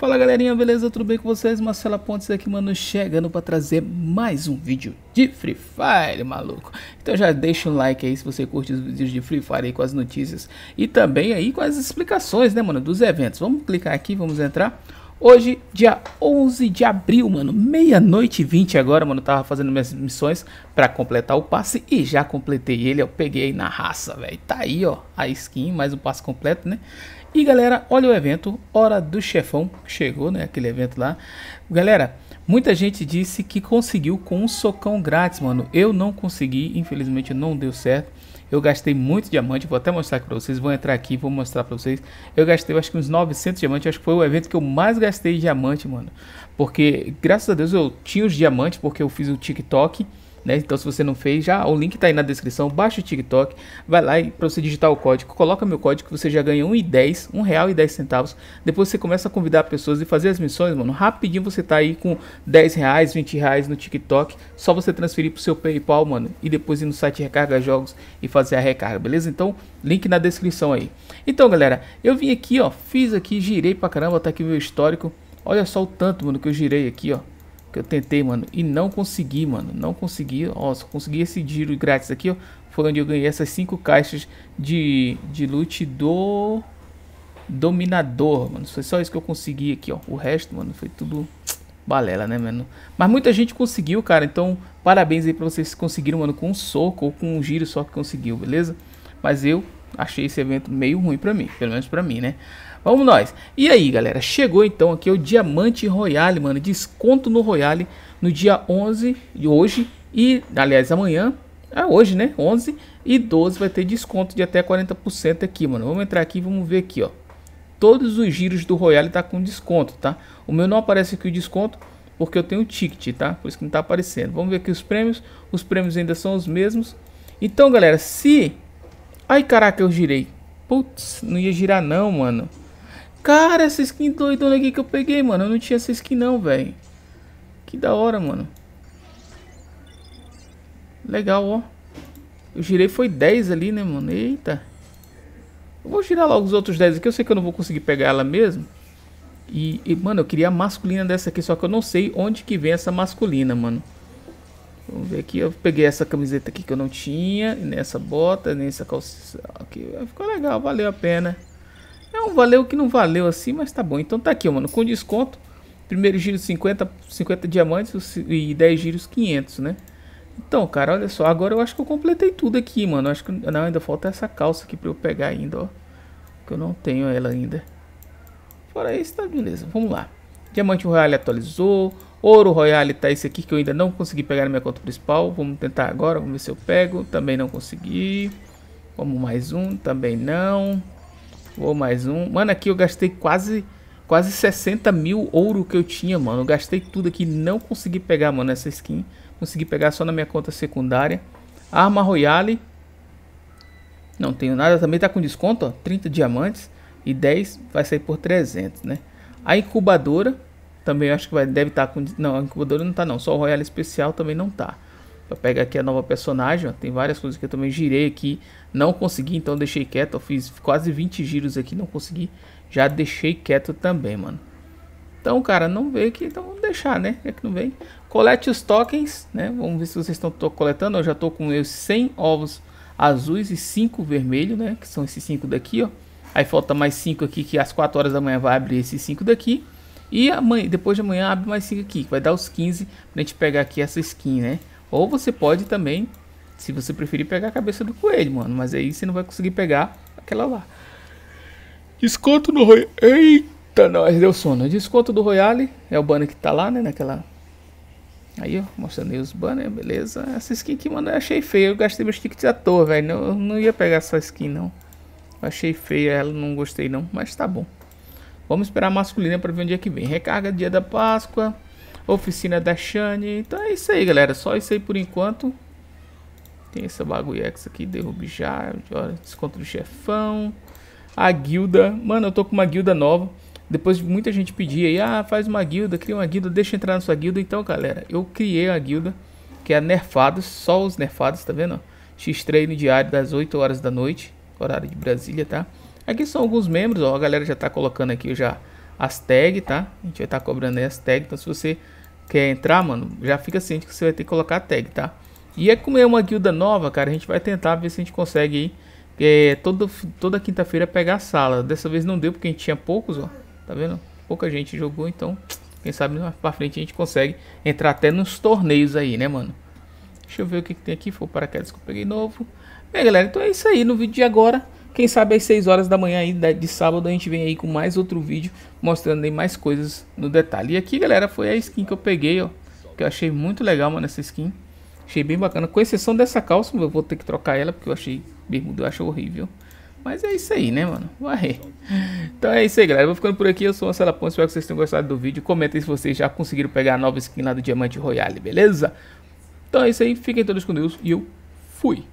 Fala galerinha, beleza? Tudo bem com vocês? Marcela Pontes aqui, mano, chegando para trazer mais um vídeo de Free Fire, maluco. Então já deixa um like aí se você curte os vídeos de Free Fire aí com as notícias e também aí com as explicações, né, mano, dos eventos. Vamos clicar aqui, vamos entrar. Hoje, dia 11 de abril, mano, meia-noite e 20 agora, mano, tava fazendo minhas missões para completar o passe e já completei ele, eu peguei na raça, velho. Tá aí, ó, a skin, mais um passe completo, né? E galera, olha o evento, Hora do Chefão, chegou, né, aquele evento lá. Galera, muita gente disse que conseguiu com um socão grátis, mano. Eu não consegui, infelizmente não deu certo. Eu gastei muito diamante, vou até mostrar aqui pra vocês, vou entrar aqui, vou mostrar pra vocês. Eu gastei, acho que uns 900 diamantes, acho que foi o evento que eu mais gastei diamante, mano. Porque, graças a Deus, eu tinha os diamantes, porque eu fiz o TikTok... Né? Então, se você não fez, já o link está aí na descrição. Baixa o TikTok, vai lá e para você digitar o código, coloca meu código, você já ganha R$1,10, centavos Depois você começa a convidar pessoas e fazer as missões, mano. Rapidinho você tá aí com R$10, R$20 no TikTok. Só você transferir pro seu PayPal, mano. E depois ir no site Recarga Jogos e fazer a recarga, beleza? Então, link na descrição aí. Então, galera, eu vim aqui, ó. Fiz aqui, girei pra caramba, tá aqui meu histórico. Olha só o tanto, mano, que eu girei aqui, ó que eu tentei, mano, e não consegui, mano, não consegui, ó, só consegui esse giro grátis aqui, ó, foi onde eu ganhei essas cinco caixas de, de loot do Dominador, mano, foi só isso que eu consegui aqui, ó, o resto, mano, foi tudo balela, né, mano? Mas muita gente conseguiu, cara, então parabéns aí pra vocês que conseguiram, mano, com um soco ou com um giro só que conseguiu, beleza? Mas eu achei esse evento meio ruim para mim, pelo menos para mim, né? Vamos nós. E aí, galera, chegou então aqui é o Diamante Royale, mano, desconto no Royale no dia 11 de hoje e, aliás, amanhã, é hoje, né? 11 e 12 vai ter desconto de até 40% aqui, mano. Vamos entrar aqui, vamos ver aqui, ó. Todos os giros do Royale tá com desconto, tá? O meu não aparece aqui o desconto porque eu tenho o ticket, tá? Por isso que não tá aparecendo. Vamos ver aqui os prêmios. Os prêmios ainda são os mesmos. Então, galera, se Ai, caraca, eu girei. Putz, não ia girar não, mano. Cara, essa skin doidona aqui que eu peguei, mano. Eu não tinha essa skin não, velho. Que da hora, mano. Legal, ó. Eu girei foi 10 ali, né, mano? Eita. Eu vou girar logo os outros 10 aqui. Eu sei que eu não vou conseguir pegar ela mesmo. E, e, mano, eu queria a masculina dessa aqui. Só que eu não sei onde que vem essa masculina, mano. Vamos ver aqui, eu peguei essa camiseta aqui que eu não tinha, nessa bota, nessa calça aqui, ficou legal, valeu a pena. é um valeu que não valeu assim, mas tá bom. Então tá aqui, mano, com desconto, primeiro giro 50, 50 diamantes e 10 giros 500, né? Então, cara, olha só, agora eu acho que eu completei tudo aqui, mano. acho que não, ainda falta essa calça aqui pra eu pegar ainda, ó. Que eu não tenho ela ainda. Fora isso, tá beleza. Vamos lá. Diamante Royale atualizou. Ouro Royale tá esse aqui que eu ainda não consegui pegar na minha conta principal. Vamos tentar agora, vamos ver se eu pego. Também não consegui. Vamos mais um, também não. Vou mais um. Mano, aqui eu gastei quase, quase 60 mil ouro que eu tinha, mano. Eu gastei tudo aqui, não consegui pegar, mano, essa skin. Consegui pegar só na minha conta secundária. Arma Royale. Não tenho nada, também tá com desconto, ó. 30 diamantes e 10 vai sair por 300, né? A incubadora também acho que vai, deve estar tá com. Não, a incubadora não está não. Só o Royal Especial também não está. Eu pegar aqui a nova personagem. Ó, tem várias coisas que eu também girei aqui. Não consegui, então deixei quieto. Eu fiz quase 20 giros aqui, não consegui. Já deixei quieto também, mano. Então, cara, não veio aqui, então vamos deixar, né? É que não vem. Colete os tokens, né? Vamos ver se vocês estão coletando. Eu já estou com meus 100 ovos azuis e 5 vermelhos, né? Que são esses 5 daqui, ó. Aí falta mais 5 aqui, que às 4 horas da manhã vai abrir esses 5 daqui. E amanhã, depois de amanhã abre mais 5 aqui, que vai dar os 15 pra gente pegar aqui essa skin, né? Ou você pode também, se você preferir, pegar a cabeça do coelho, mano. Mas aí você não vai conseguir pegar aquela lá. Desconto no Royale. Eita, nós deu sono. Desconto do Royale. É o banner que tá lá, né? Naquela. Aí, ó, mostrando aí os banners, beleza. Essa skin aqui, mano, eu achei feia. Eu gastei meus tickets à toa, velho. Eu não ia pegar essa skin, não. Eu achei feia ela, não gostei, não. Mas tá bom. Vamos esperar a masculina para ver onde é que vem. Recarga dia da Páscoa. Oficina da Shane. Então é isso aí, galera. Só isso aí por enquanto. Tem essa bagulho X aqui. Derrube já. Desconto do chefão. A guilda. Mano, eu tô com uma guilda nova. Depois de muita gente pedir aí. Ah, faz uma guilda. Cria uma guilda. Deixa entrar na sua guilda. Então, galera. Eu criei a guilda. Que é Nerfados. Só os Nerfados, tá vendo? X-Treino diário das 8 horas da noite. Horário de Brasília, tá? Aqui é são alguns membros, ó, a galera já está colocando aqui já as tags, tá? A gente vai estar tá cobrando aí as tags, então se você quer entrar, mano, já fica ciente que você vai ter que colocar a tag, tá? E é como é uma guilda nova, cara, a gente vai tentar ver se a gente consegue aí, é, todo, toda quinta-feira pegar a sala. Dessa vez não deu porque a gente tinha poucos, ó, tá vendo? Pouca gente jogou, então, quem sabe mais pra frente a gente consegue entrar até nos torneios aí, né, mano? Deixa eu ver o que, que tem aqui, foi o paraquedas que eu peguei novo. Bem, galera, então é isso aí no vídeo de agora. Quem sabe às 6 horas da manhã aí de sábado a gente vem aí com mais outro vídeo mostrando aí mais coisas no detalhe. E aqui, galera, foi a skin que eu peguei, ó, que eu achei muito legal, mano, essa skin. Achei bem bacana, com exceção dessa calça, eu vou ter que trocar ela porque eu achei bermuda, eu acho horrível. Mas é isso aí, né, mano? Vai. Então é isso aí, galera. Eu vou ficando por aqui. Eu sou o Marcelo Pontes. Espero que vocês tenham gostado do vídeo. Comenta aí se vocês já conseguiram pegar a nova skin lá do Diamante Royale, beleza? Então é isso aí. Fiquem todos com Deus e eu fui.